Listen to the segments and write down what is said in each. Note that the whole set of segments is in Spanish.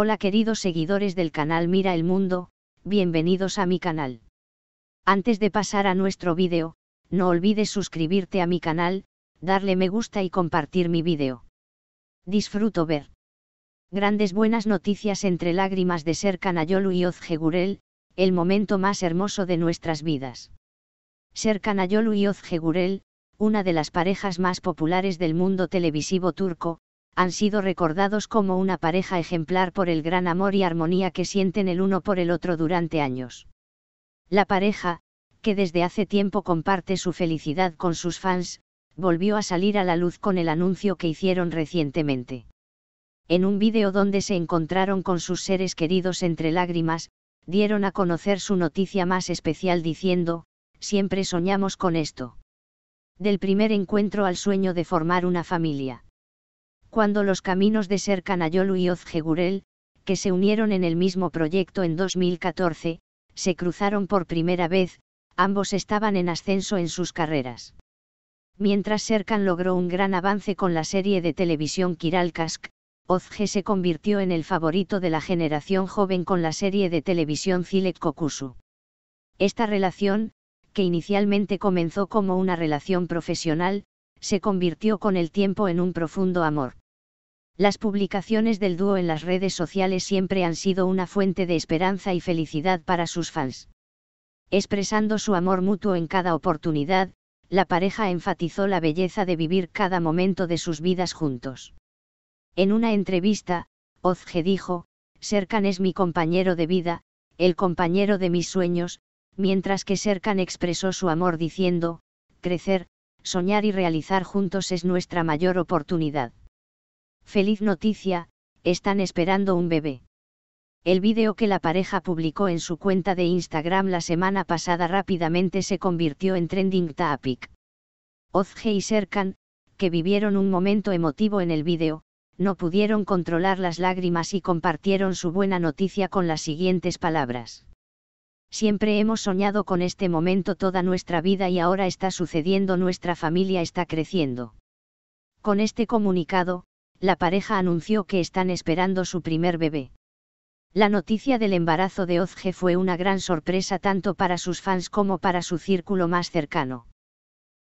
Hola queridos seguidores del canal Mira el Mundo, bienvenidos a mi canal. Antes de pasar a nuestro vídeo, no olvides suscribirte a mi canal, darle me gusta y compartir mi vídeo. Disfruto ver. Grandes buenas noticias entre lágrimas de ser Canayolu y Ozgegurel, el momento más hermoso de nuestras vidas. Ser Canayolu y Ozgegurel, una de las parejas más populares del mundo televisivo turco, han sido recordados como una pareja ejemplar por el gran amor y armonía que sienten el uno por el otro durante años. La pareja, que desde hace tiempo comparte su felicidad con sus fans, volvió a salir a la luz con el anuncio que hicieron recientemente. En un vídeo donde se encontraron con sus seres queridos entre lágrimas, dieron a conocer su noticia más especial diciendo, siempre soñamos con esto. Del primer encuentro al sueño de formar una familia cuando los caminos de Serkan Ayolu y Gurel, que se unieron en el mismo proyecto en 2014, se cruzaron por primera vez, ambos estaban en ascenso en sus carreras. Mientras Serkan logró un gran avance con la serie de televisión Kiralkask, Ozge se convirtió en el favorito de la generación joven con la serie de televisión Zilek Kokusu. Esta relación, que inicialmente comenzó como una relación profesional, se convirtió con el tiempo en un profundo amor. Las publicaciones del dúo en las redes sociales siempre han sido una fuente de esperanza y felicidad para sus fans. Expresando su amor mutuo en cada oportunidad, la pareja enfatizó la belleza de vivir cada momento de sus vidas juntos. En una entrevista, Ozge dijo, Serkan es mi compañero de vida, el compañero de mis sueños, mientras que Serkan expresó su amor diciendo, crecer, soñar y realizar juntos es nuestra mayor oportunidad. Feliz noticia, están esperando un bebé. El vídeo que la pareja publicó en su cuenta de Instagram la semana pasada rápidamente se convirtió en trending topic. Ozge y Serkan, que vivieron un momento emotivo en el vídeo, no pudieron controlar las lágrimas y compartieron su buena noticia con las siguientes palabras. Siempre hemos soñado con este momento toda nuestra vida y ahora está sucediendo, nuestra familia está creciendo. Con este comunicado, la pareja anunció que están esperando su primer bebé. La noticia del embarazo de Ozge fue una gran sorpresa tanto para sus fans como para su círculo más cercano.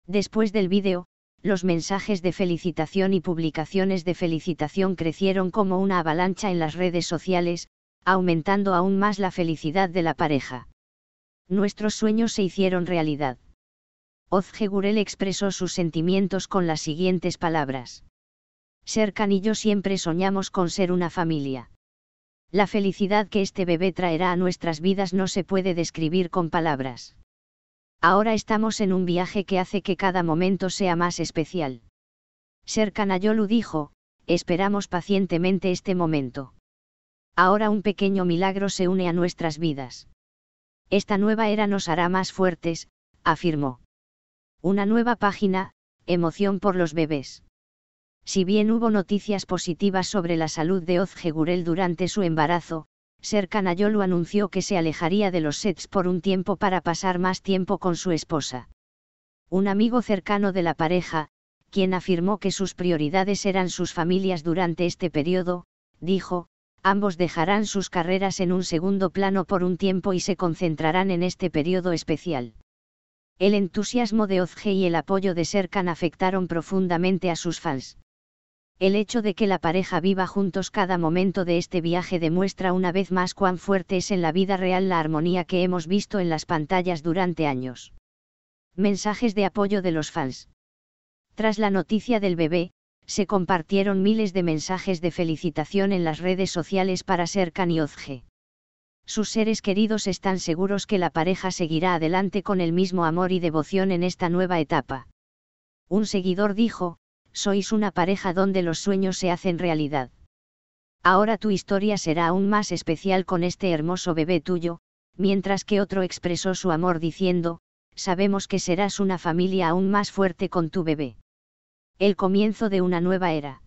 Después del vídeo, los mensajes de felicitación y publicaciones de felicitación crecieron como una avalancha en las redes sociales, aumentando aún más la felicidad de la pareja. Nuestros sueños se hicieron realidad. Ozge Gurel expresó sus sentimientos con las siguientes palabras. Serkan y yo siempre soñamos con ser una familia. La felicidad que este bebé traerá a nuestras vidas no se puede describir con palabras. Ahora estamos en un viaje que hace que cada momento sea más especial. Serkan Ayolu dijo, esperamos pacientemente este momento. Ahora un pequeño milagro se une a nuestras vidas. Esta nueva era nos hará más fuertes, afirmó. Una nueva página, emoción por los bebés. Si bien hubo noticias positivas sobre la salud de Gurel durante su embarazo, Serkan Ayolu anunció que se alejaría de los sets por un tiempo para pasar más tiempo con su esposa. Un amigo cercano de la pareja, quien afirmó que sus prioridades eran sus familias durante este periodo, dijo, ambos dejarán sus carreras en un segundo plano por un tiempo y se concentrarán en este periodo especial. El entusiasmo de Ozge y el apoyo de Serkan afectaron profundamente a sus fans el hecho de que la pareja viva juntos cada momento de este viaje demuestra una vez más cuán fuerte es en la vida real la armonía que hemos visto en las pantallas durante años. Mensajes de apoyo de los fans. Tras la noticia del bebé, se compartieron miles de mensajes de felicitación en las redes sociales para ser y Sus seres queridos están seguros que la pareja seguirá adelante con el mismo amor y devoción en esta nueva etapa. Un seguidor dijo, sois una pareja donde los sueños se hacen realidad. Ahora tu historia será aún más especial con este hermoso bebé tuyo, mientras que otro expresó su amor diciendo, sabemos que serás una familia aún más fuerte con tu bebé. El comienzo de una nueva era.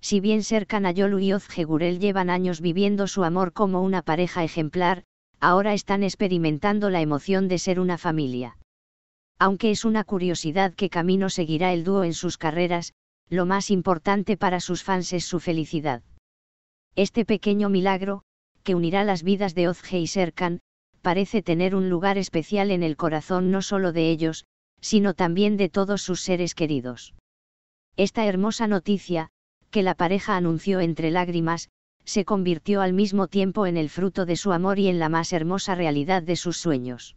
Si bien Serkan Canayolu y Ozhegurel llevan años viviendo su amor como una pareja ejemplar, ahora están experimentando la emoción de ser una familia aunque es una curiosidad qué camino seguirá el dúo en sus carreras, lo más importante para sus fans es su felicidad. Este pequeño milagro, que unirá las vidas de Ozge y Serkan, parece tener un lugar especial en el corazón no solo de ellos, sino también de todos sus seres queridos. Esta hermosa noticia, que la pareja anunció entre lágrimas, se convirtió al mismo tiempo en el fruto de su amor y en la más hermosa realidad de sus sueños.